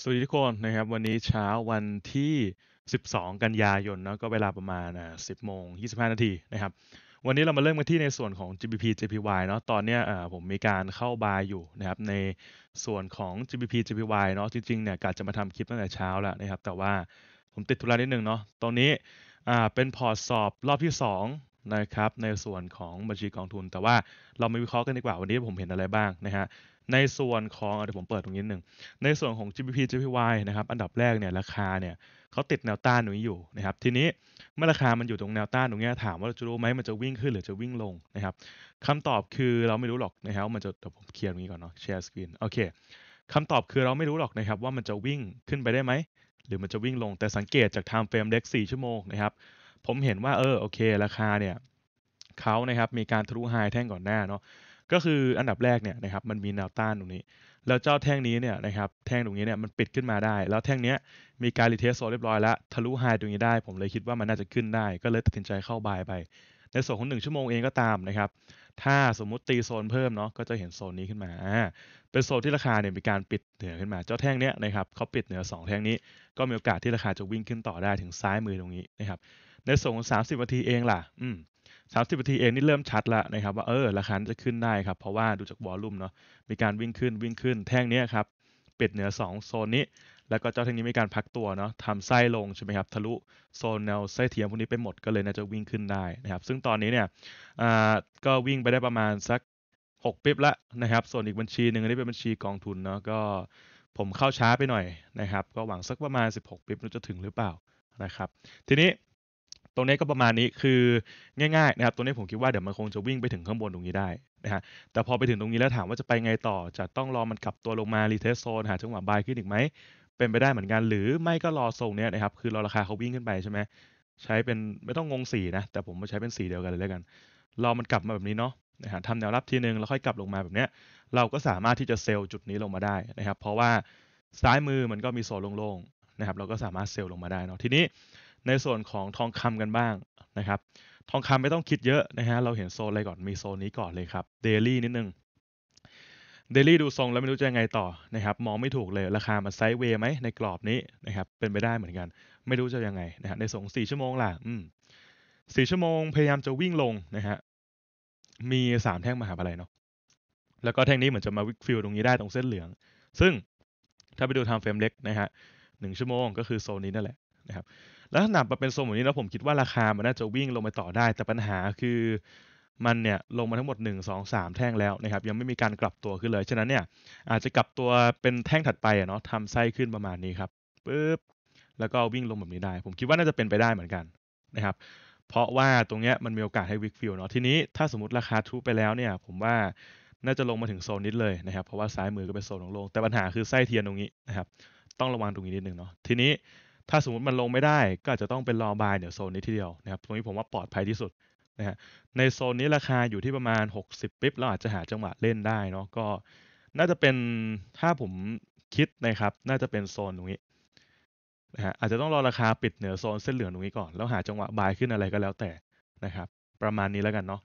สวัสดีทุกคนนะครับ วันนี้เช้าวันที่ 12 กันยายนเนาะก็เวลาประมาณ 10 โมง 25 นาทีนะครับวันนี้เรา มาเริ่มกันที่ในส่วนของ GBP JPY เนาะตอนนี้ผมมีการเข้าบายอยู่นะครับในส่วนของ GBP JPY เนาะจริงๆเนี่ยกะจะมาทำคลิปตั้งแต่เช้าแล้วนะครับแต่ว่าผมติดธุระนิดนึงเนาะตอนนี้เป็นพอร์ตสอบรอบที่2นะครับในส่วนของบัญชีกองทุนแต่ว่าเรามาวิเคราะห์กันดีกว่า วันนี้ผมเห็นอะไรบ้างนะฮะในส่วนของเดี๋ยวผมเปิดตรงนี้หนึ่งในส่วนของ GBP j p y นะครับอันดับแรกเนี่ย ราคาเนี่ยเขาติดแนวต้านตรงนี้อยู่นะครับ ทีนี้เมื่อราคามันอยู่ตรงแนวต้านตรงนี้ถามว่าเราจะรู้ไหมมันจะวิ่งขึ้น หรือจะวิ่งลงนะครับคำตอบคือเราไม่รู้หรอกนะครับ มันจะเดี๋ยวผมเคลียร์ตรงนี้ก่อนเนาะแชร์สกรีนโอเคคำตอบคือเราไม่รู้หรอกนะครับ ว่ามันจะวิ่งขึ้นไปได้ไหมหรือมันจะวิ่งลง แต่สังเกตจากไทม์เฟรมเล็ก4ชั่วโมงนะครับ ผมเห็นว่าเออโอเค ราคาเนี่ยเขานะครับ มีการทะลุไฮแท่งก่อนหน้าเนาะก็คืออันดับแรกเนี่ยนะครับมันมีแนวต้านตรงนี้ แล้วเจ้าแท่งนี้เนี่ยนะครับแท่งตรงนี้เนี่ยมันปิดขึ้นมาได้ แล้วแท่งนี้มีการรีเทสโซเรียบร้อยแล้ว ทะลุไฮตรงนี้ได้ ผมเลยคิดว่ามันน่าจะขึ้นได้ ก็เลยตัดสินใจเข้าบายไปในส่วนของ1ชั่วโมงเองก็ตามนะครับถ้าสมมุติตีโซนเพิ่มเนาะก็จะเห็นโซนนี้ขึ้นมาเป็นโซนที่ราคาเนี่ยมีการปิดเหนือขึ้นมาเจ้าแท่งเนี้ยนะครับเขาปิดเหนือ2แท่งนี้ ก็มีโอกาสที่ราคาจะวิ่งขึ้นต่อได้ถึงซ้ายมือตรงนี้นะครับในส่วนของิบนาทีเองล่ะ อืมสามสิบนาทีเองนี่เริ่มชัดละนะครับว่าเออราคาจะขึ้นได้ครับเพราะว่าดูจากวอลลุ่มเนาะมีการวิ่งขึ้นวิ่งขึ้นแท่งนี้ครับปิดเหนือ2โซนนี้ แล้วก็เจ้าแท่งนี้มีการพักตัวเนาะทำไส้ลงใช่ไหมครับ ทะลุโซนแนวไส้เทียมพวกนี้ไปหมดก็เลยน่าจะวิ่งขึ้นได้นะครับซึ่งตอนนี้เนี่ยก็วิ่งไปได้ประมาณสัก6ปิ๊บละนะครับส่วนอีกบัญชีหนึ่งนี่เป็นบัญชีกองทุนเนาะก็ผมเข้าช้าไปหน่อยนะครับ ก็หวังสักประมาณ16ปิ๊บจะถึงหรือเปล่านะครับ ทีนี้ตรงนี้ก็ประมาณนี้คือง่ายๆนะครับตรงนี้ผมคิดว่า เดี๋ยวมันคงจะวิ่งไปถึงข้างบนตรงนี้ได้นะฮะแต่พอไปถึงตรงนี้แล้วถามว่าจะไปไงต่อ จะต้องรอมันกลับตัวลงมารีเทสโซนหาจังหวะบายขึ้นอีกไหม เป็นไปได้เหมือนกัน หรือไม่ก็รอทรงเนี้ยนะครับ คือรอราคาเขาวิ่งขึ้นไปใช่ไหมใช้เป็นไม่ต้องงงสีนะ แต่ผมมาใช้เป็นสีเดียวกันเลยแล้วกันรอมันกลับมาแบบนี้เนาะนะฮะทำแนวรับทีนึงแล้วค่อยกลับลงมาแบบเนี้ย เราก็สามารถที่จะเซลล์จุดนี้ลงมาได้นะครับเพราะว่าซ้ายมือมันก็มีโซนโล่งๆนะครับเราก็สามารถเซลล์ลงมาได้เนาะทีนี้ในส่วนของทองคำกันบ้างนะครับ ทองคำไม่ต้องคิดเยอะนะฮะ เราเห็นโซนอะไรก่อนมีโซนนี้ก่อนเลยครับ เดลี่นิดนึงเดลี่ดูทรงแล้วไม่รู้จะยังไงต่อนะครับ มองไม่ถูกเลย ราคามันไซด์เวย์ไหม ในกรอบนี้นะครับ เป็นไปได้เหมือนกัน ไม่รู้จะยังไงนะฮะในส่งสี่ชั่วโมงล่ะอืม สี่ชั่วโมงพยายามจะวิ่งลงนะฮะ มีสามแท่งมหาอะไรเนาะ แล้วก็แท่งนี้เหมือนจะมาวิกฟิลตรงนี้ได้ตรงเส้นเหลือง ซึ่งถ้าไปดูไทม์เฟรมเล็กนะฮะ หนึ่งชั่วโมงก็คือโซนนี้นั่นแหละนะครับแล้วถ้าหนับมาเป็นโซนแบบนี้แล้วผมคิดว่าราคามันน่าจะวิ่งลงไปต่อได้ แต่ปัญหาคือมันเนี่ยลงมาทั้งหมด1 2 3แท่งแล้วนะครับ ยังไม่มีการกลับตัวขึ้นเลยฉะนั้นเนี่ย อาจจะกลับตัวเป็นแท่งถัดไปอะเนาะทำไส้ขึ้นประมาณนี้ครับปึ๊บแล้วก็วิ่งลงแบบนี้ได้ ผมคิดว่าน่าจะเป็นไปได้เหมือนกันนะครับ เพราะว่าตรงเนี้ยมันมีโอกาสให้วิกฟิลเนาะทีนี้ถ้าสมมติราคาทุไปแล้วเนี่ย ผมว่าน่าจะลงมาถึงโซนนิดเลยนะครับเพราะว่าซ้ายมือก็เป็นโซนของลงแต่ปัญหาคือไส้เทียนตรงนี้นะครับ ต้องระวังตรงนี้นิดนึงเนาะทีนี้ถ้าสมมติมันลงไม่ได้ก็จจะต้องเป็นรอบายเดี๋ยวโซนนี้ทีเดียวนะครับตรงนี้ผมว่าปลอดภัยที่สุดนะฮะในโซนนี้ราคาอยู่ที่ประมาณ 60ปิ๊บเราอาจจะหาจังหวะเล่นได้เนาะก็ น่าจะเป็นถ้าผมคิดนะครับ น่าจะเป็นโซนตรงนี้นะฮะอาจจะต้องรอราคาปิดเหนือโซนเส้นเหลืองตรงนี้ก่อน แล้วหาจังหวะบายขึ้นอะไรก็แล้วแต่นะครับ ประมาณนี้แล้วกันเนาะ